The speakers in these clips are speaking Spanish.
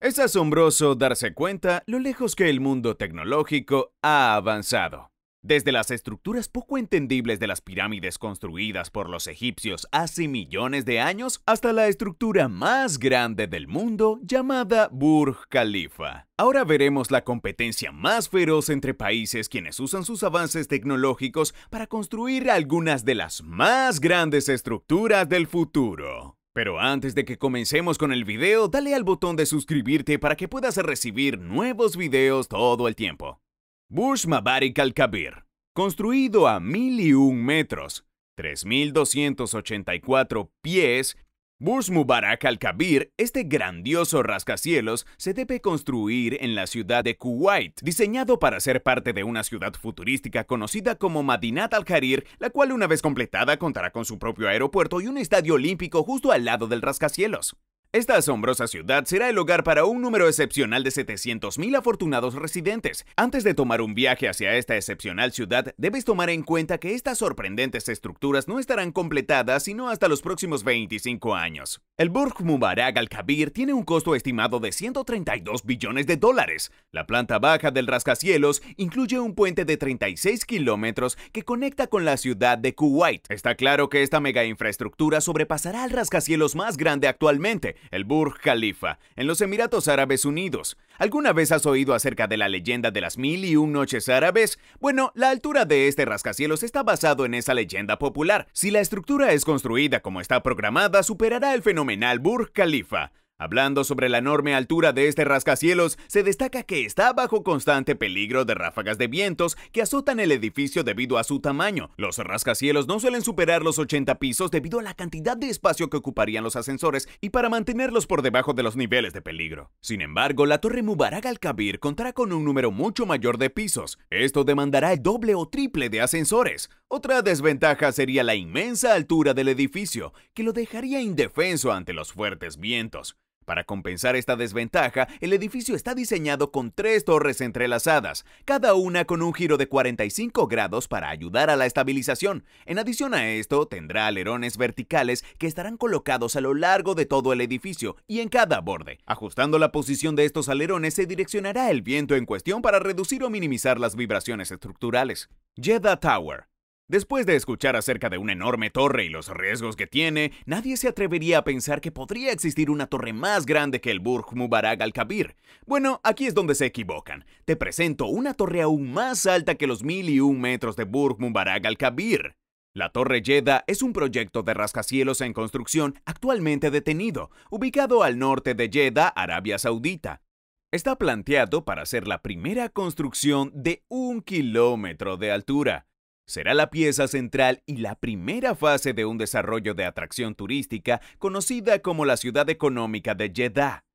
Es asombroso darse cuenta lo lejos que el mundo tecnológico ha avanzado. Desde las estructuras poco entendibles de las pirámides construidas por los egipcios hace millones de años hasta la estructura más grande del mundo llamada Burj Khalifa. Ahora veremos la competencia más feroz entre países quienes usan sus avances tecnológicos para construir algunas de las más grandes estructuras del futuro. Pero antes de que comencemos con el video, dale al botón de suscribirte para que puedas recibir nuevos videos todo el tiempo. Bush Mabarik al-Kabir, construido a 1001 metros, 3.284 pies Burj Mubarak al-Kabir, este grandioso rascacielos, se debe construir en la ciudad de Kuwait, diseñado para ser parte de una ciudad futurística conocida como Madinat al kharir la cual una vez completada contará con su propio aeropuerto y un estadio olímpico justo al lado del rascacielos. Esta asombrosa ciudad será el hogar para un número excepcional de 700.000 afortunados residentes. Antes de tomar un viaje hacia esta excepcional ciudad, debes tomar en cuenta que estas sorprendentes estructuras no estarán completadas sino hasta los próximos 25 años. El Burj Mubarak al-Kabir tiene un costo estimado de 132 billones de dólares. La planta baja del rascacielos incluye un puente de 36 kilómetros que conecta con la ciudad de Kuwait. Está claro que esta mega infraestructura sobrepasará al rascacielos más grande actualmente el Burj Khalifa, en los Emiratos Árabes Unidos. ¿Alguna vez has oído acerca de la leyenda de las mil y un noches árabes? Bueno, la altura de este rascacielos está basado en esa leyenda popular. Si la estructura es construida como está programada, superará el fenomenal Burj Khalifa. Hablando sobre la enorme altura de este rascacielos, se destaca que está bajo constante peligro de ráfagas de vientos que azotan el edificio debido a su tamaño. Los rascacielos no suelen superar los 80 pisos debido a la cantidad de espacio que ocuparían los ascensores y para mantenerlos por debajo de los niveles de peligro. Sin embargo, la torre Mubarak al-Kabir contará con un número mucho mayor de pisos. Esto demandará el doble o triple de ascensores. Otra desventaja sería la inmensa altura del edificio, que lo dejaría indefenso ante los fuertes vientos. Para compensar esta desventaja, el edificio está diseñado con tres torres entrelazadas, cada una con un giro de 45 grados para ayudar a la estabilización. En adición a esto, tendrá alerones verticales que estarán colocados a lo largo de todo el edificio y en cada borde. Ajustando la posición de estos alerones se direccionará el viento en cuestión para reducir o minimizar las vibraciones estructurales. Jeddah Tower Después de escuchar acerca de una enorme torre y los riesgos que tiene, nadie se atrevería a pensar que podría existir una torre más grande que el Burj Mubarak al-Kabir. Bueno, aquí es donde se equivocan. Te presento una torre aún más alta que los un metros de Burj Mubarak al-Kabir. La Torre Jeddah es un proyecto de rascacielos en construcción actualmente detenido, ubicado al norte de Jeddah, Arabia Saudita. Está planteado para ser la primera construcción de un kilómetro de altura. Será la pieza central y la primera fase de un desarrollo de atracción turística conocida como la ciudad económica de Jeddah.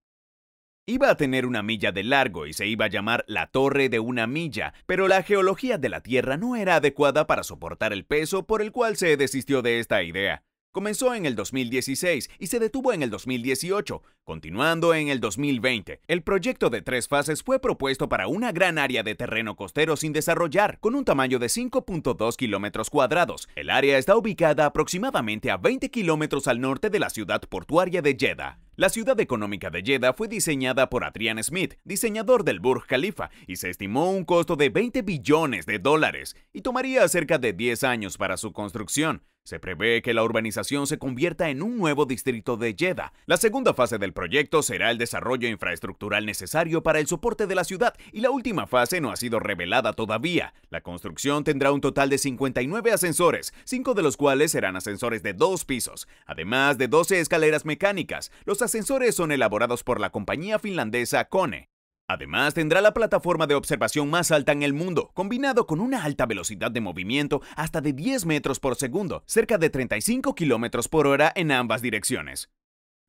Iba a tener una milla de largo y se iba a llamar la Torre de una Milla, pero la geología de la Tierra no era adecuada para soportar el peso por el cual se desistió de esta idea. Comenzó en el 2016 y se detuvo en el 2018, continuando en el 2020. El proyecto de tres fases fue propuesto para una gran área de terreno costero sin desarrollar, con un tamaño de 5.2 kilómetros cuadrados. El área está ubicada aproximadamente a 20 kilómetros al norte de la ciudad portuaria de Jeddah. La ciudad económica de Jeddah fue diseñada por Adrian Smith, diseñador del Burj Khalifa, y se estimó un costo de 20 billones de dólares, y tomaría cerca de 10 años para su construcción. Se prevé que la urbanización se convierta en un nuevo distrito de Jeddah. La segunda fase del proyecto será el desarrollo infraestructural necesario para el soporte de la ciudad y la última fase no ha sido revelada todavía. La construcción tendrá un total de 59 ascensores, 5 de los cuales serán ascensores de dos pisos, además de 12 escaleras mecánicas. Los ascensores son elaborados por la compañía finlandesa Kone. Además, tendrá la plataforma de observación más alta en el mundo, combinado con una alta velocidad de movimiento hasta de 10 metros por segundo, cerca de 35 kilómetros por hora en ambas direcciones.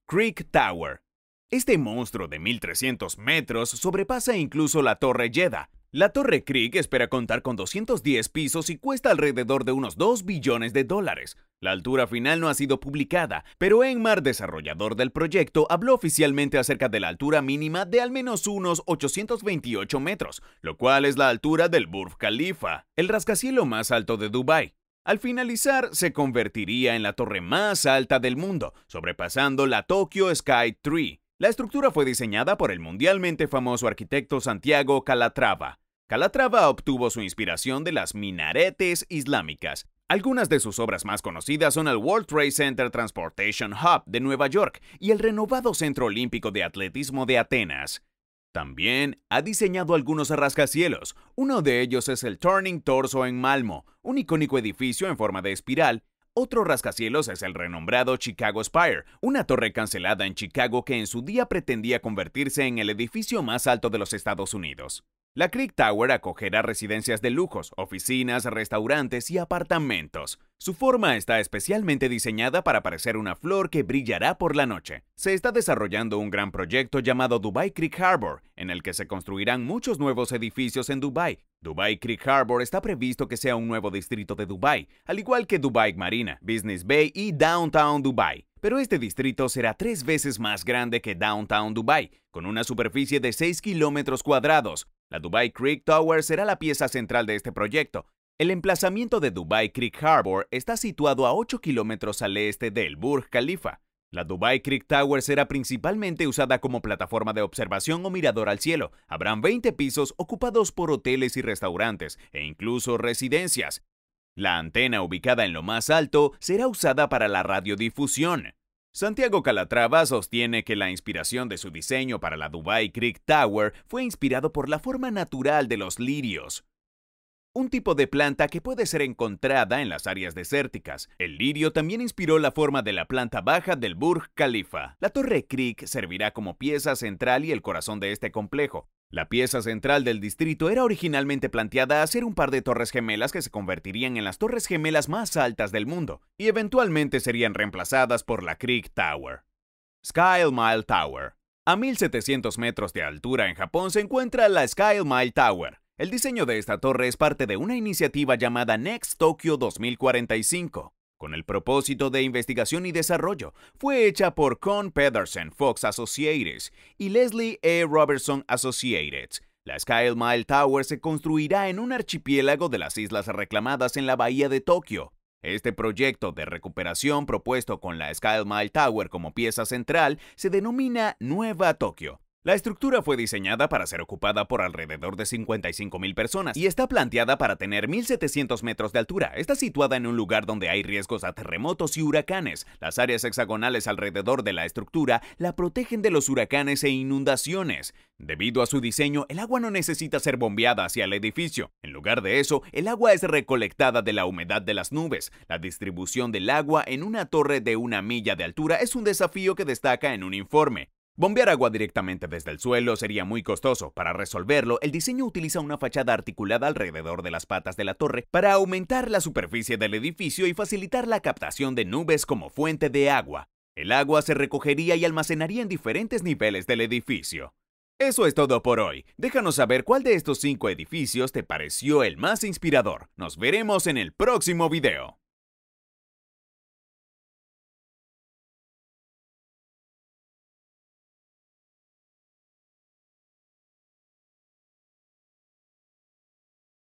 Creek Tower. Este monstruo de 1300 metros sobrepasa incluso la Torre Jeddah, la Torre Creek espera contar con 210 pisos y cuesta alrededor de unos 2 billones de dólares. La altura final no ha sido publicada, pero Enmar, desarrollador del proyecto, habló oficialmente acerca de la altura mínima de al menos unos 828 metros, lo cual es la altura del Burj Khalifa, el rascacielo más alto de Dubái. Al finalizar, se convertiría en la torre más alta del mundo, sobrepasando la Tokyo Sky Tree. La estructura fue diseñada por el mundialmente famoso arquitecto Santiago Calatrava, Calatrava obtuvo su inspiración de las minaretes islámicas. Algunas de sus obras más conocidas son el World Trade Center Transportation Hub de Nueva York y el renovado Centro Olímpico de Atletismo de Atenas. También ha diseñado algunos rascacielos. Uno de ellos es el Turning Torso en Malmo, un icónico edificio en forma de espiral. Otro rascacielos es el renombrado Chicago Spire, una torre cancelada en Chicago que en su día pretendía convertirse en el edificio más alto de los Estados Unidos. La Creek Tower acogerá residencias de lujos, oficinas, restaurantes y apartamentos. Su forma está especialmente diseñada para parecer una flor que brillará por la noche. Se está desarrollando un gran proyecto llamado Dubai Creek Harbor, en el que se construirán muchos nuevos edificios en Dubai. Dubai Creek Harbor está previsto que sea un nuevo distrito de Dubai, al igual que Dubai Marina, Business Bay y Downtown Dubai pero este distrito será tres veces más grande que Downtown Dubai, con una superficie de 6 kilómetros cuadrados, la Dubai Creek Tower será la pieza central de este proyecto. El emplazamiento de Dubai Creek Harbor está situado a 8 kilómetros al este del Burj Khalifa. La Dubai Creek Tower será principalmente usada como plataforma de observación o mirador al cielo. Habrán 20 pisos ocupados por hoteles y restaurantes, e incluso residencias. La antena ubicada en lo más alto será usada para la radiodifusión. Santiago Calatrava sostiene que la inspiración de su diseño para la Dubai Creek Tower fue inspirado por la forma natural de los lirios, un tipo de planta que puede ser encontrada en las áreas desérticas. El lirio también inspiró la forma de la planta baja del Burj Khalifa. La Torre Creek servirá como pieza central y el corazón de este complejo, la pieza central del distrito era originalmente planteada a ser un par de torres gemelas que se convertirían en las torres gemelas más altas del mundo y eventualmente serían reemplazadas por la Creek Tower. Sky Mile Tower. A 1700 metros de altura en Japón se encuentra la Sky Mile Tower. El diseño de esta torre es parte de una iniciativa llamada Next Tokyo 2045, con el propósito de investigación y desarrollo. Fue hecha por Con Pedersen, Fox Associates y Leslie E. Robertson Associates. La Sky Mile Tower se construirá en un archipiélago de las islas reclamadas en la bahía de Tokio. Este proyecto de recuperación propuesto con la Sky Tower como pieza central se denomina Nueva Tokio la estructura fue diseñada para ser ocupada por alrededor de 55.000 personas y está planteada para tener 1.700 metros de altura. Está situada en un lugar donde hay riesgos a terremotos y huracanes. Las áreas hexagonales alrededor de la estructura la protegen de los huracanes e inundaciones. Debido a su diseño, el agua no necesita ser bombeada hacia el edificio. En lugar de eso, el agua es recolectada de la humedad de las nubes. La distribución del agua en una torre de una milla de altura es un desafío que destaca en un informe. Bombear agua directamente desde el suelo sería muy costoso. Para resolverlo, el diseño utiliza una fachada articulada alrededor de las patas de la torre para aumentar la superficie del edificio y facilitar la captación de nubes como fuente de agua. El agua se recogería y almacenaría en diferentes niveles del edificio. Eso es todo por hoy. Déjanos saber cuál de estos cinco edificios te pareció el más inspirador. Nos veremos en el próximo video.